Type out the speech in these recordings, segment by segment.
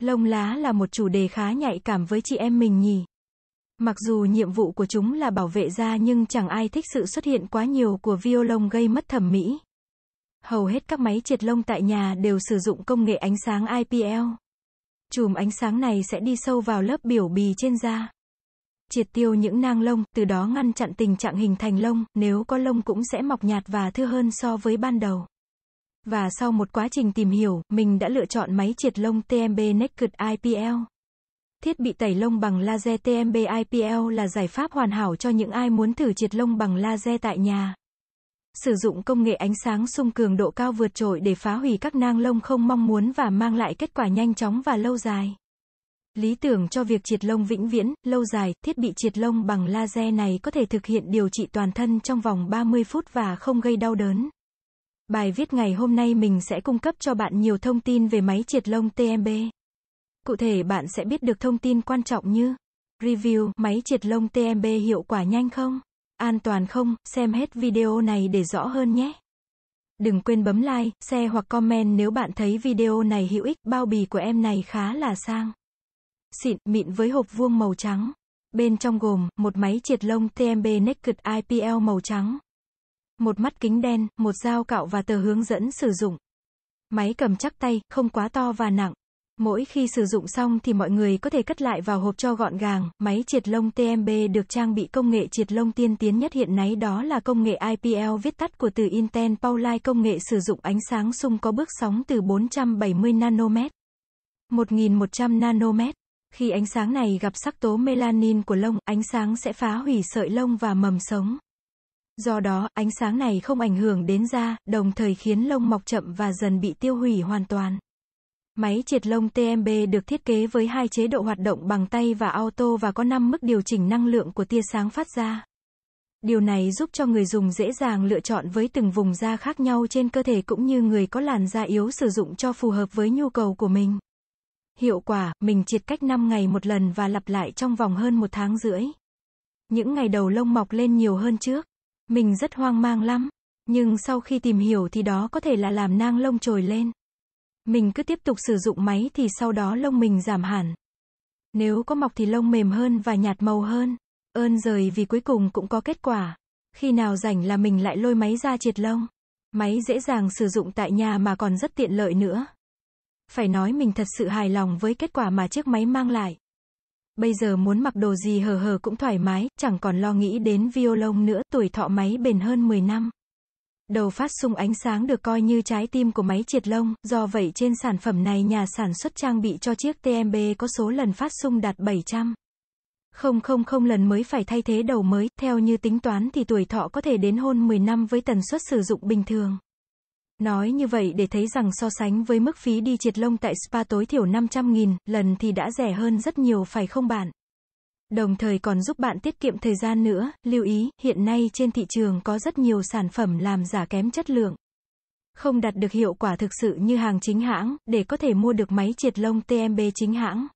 Lông lá là một chủ đề khá nhạy cảm với chị em mình nhỉ. Mặc dù nhiệm vụ của chúng là bảo vệ da nhưng chẳng ai thích sự xuất hiện quá nhiều của violon gây mất thẩm mỹ. Hầu hết các máy triệt lông tại nhà đều sử dụng công nghệ ánh sáng IPL. Chùm ánh sáng này sẽ đi sâu vào lớp biểu bì trên da. Triệt tiêu những nang lông, từ đó ngăn chặn tình trạng hình thành lông, nếu có lông cũng sẽ mọc nhạt và thưa hơn so với ban đầu. Và sau một quá trình tìm hiểu, mình đã lựa chọn máy triệt lông TMB Naked IPL. Thiết bị tẩy lông bằng laser TMB IPL là giải pháp hoàn hảo cho những ai muốn thử triệt lông bằng laser tại nhà. Sử dụng công nghệ ánh sáng xung cường độ cao vượt trội để phá hủy các nang lông không mong muốn và mang lại kết quả nhanh chóng và lâu dài. Lý tưởng cho việc triệt lông vĩnh viễn, lâu dài, thiết bị triệt lông bằng laser này có thể thực hiện điều trị toàn thân trong vòng 30 phút và không gây đau đớn. Bài viết ngày hôm nay mình sẽ cung cấp cho bạn nhiều thông tin về máy triệt lông TMB. Cụ thể bạn sẽ biết được thông tin quan trọng như Review, máy triệt lông TMB hiệu quả nhanh không? An toàn không? Xem hết video này để rõ hơn nhé. Đừng quên bấm like, share hoặc comment nếu bạn thấy video này hữu ích. Bao bì của em này khá là sang. Xịn, mịn với hộp vuông màu trắng. Bên trong gồm, một máy triệt lông TMB Naked IPL màu trắng, một mắt kính đen, một dao cạo và tờ hướng dẫn sử dụng. Máy cầm chắc tay, không quá to và nặng. Mỗi khi sử dụng xong thì mọi người có thể cất lại vào hộp cho gọn gàng. Máy triệt lông TMB được trang bị công nghệ triệt lông tiên tiến nhất hiện nay đó là công nghệ IPL viết tắt của từ Inten Pauli công nghệ sử dụng ánh sáng xung có bước sóng từ 470 nanomet, 1100 nanomet. Khi ánh sáng này gặp sắc tố melanin của lông, ánh sáng sẽ phá hủy sợi lông và mầm sống. Do đó, ánh sáng này không ảnh hưởng đến da, đồng thời khiến lông mọc chậm và dần bị tiêu hủy hoàn toàn. Máy triệt lông TMB được thiết kế với hai chế độ hoạt động bằng tay và auto và có 5 mức điều chỉnh năng lượng của tia sáng phát ra. Điều này giúp cho người dùng dễ dàng lựa chọn với từng vùng da khác nhau trên cơ thể cũng như người có làn da yếu sử dụng cho phù hợp với nhu cầu của mình. Hiệu quả, mình triệt cách 5 ngày một lần và lặp lại trong vòng hơn một tháng rưỡi. Những ngày đầu lông mọc lên nhiều hơn trước. Mình rất hoang mang lắm, nhưng sau khi tìm hiểu thì đó có thể là làm nang lông trồi lên. Mình cứ tiếp tục sử dụng máy thì sau đó lông mình giảm hẳn. Nếu có mọc thì lông mềm hơn và nhạt màu hơn. Ơn rời vì cuối cùng cũng có kết quả. Khi nào rảnh là mình lại lôi máy ra triệt lông. Máy dễ dàng sử dụng tại nhà mà còn rất tiện lợi nữa. Phải nói mình thật sự hài lòng với kết quả mà chiếc máy mang lại bây giờ muốn mặc đồ gì hờ hờ cũng thoải mái, chẳng còn lo nghĩ đến violon nữa, tuổi thọ máy bền hơn 10 năm. Đầu phát sung ánh sáng được coi như trái tim của máy triệt lông, do vậy trên sản phẩm này nhà sản xuất trang bị cho chiếc TMB có số lần phát sung đạt 700. Không không không lần mới phải thay thế đầu mới, theo như tính toán thì tuổi thọ có thể đến hôn 10 năm với tần suất sử dụng bình thường. Nói như vậy để thấy rằng so sánh với mức phí đi triệt lông tại spa tối thiểu 500.000 lần thì đã rẻ hơn rất nhiều phải không bạn? Đồng thời còn giúp bạn tiết kiệm thời gian nữa, lưu ý, hiện nay trên thị trường có rất nhiều sản phẩm làm giả kém chất lượng. Không đạt được hiệu quả thực sự như hàng chính hãng, để có thể mua được máy triệt lông TMB chính hãng,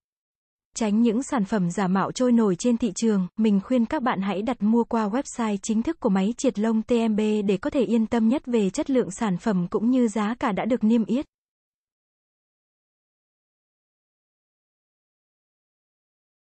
Tránh những sản phẩm giả mạo trôi nổi trên thị trường, mình khuyên các bạn hãy đặt mua qua website chính thức của máy triệt lông TMB để có thể yên tâm nhất về chất lượng sản phẩm cũng như giá cả đã được niêm yết.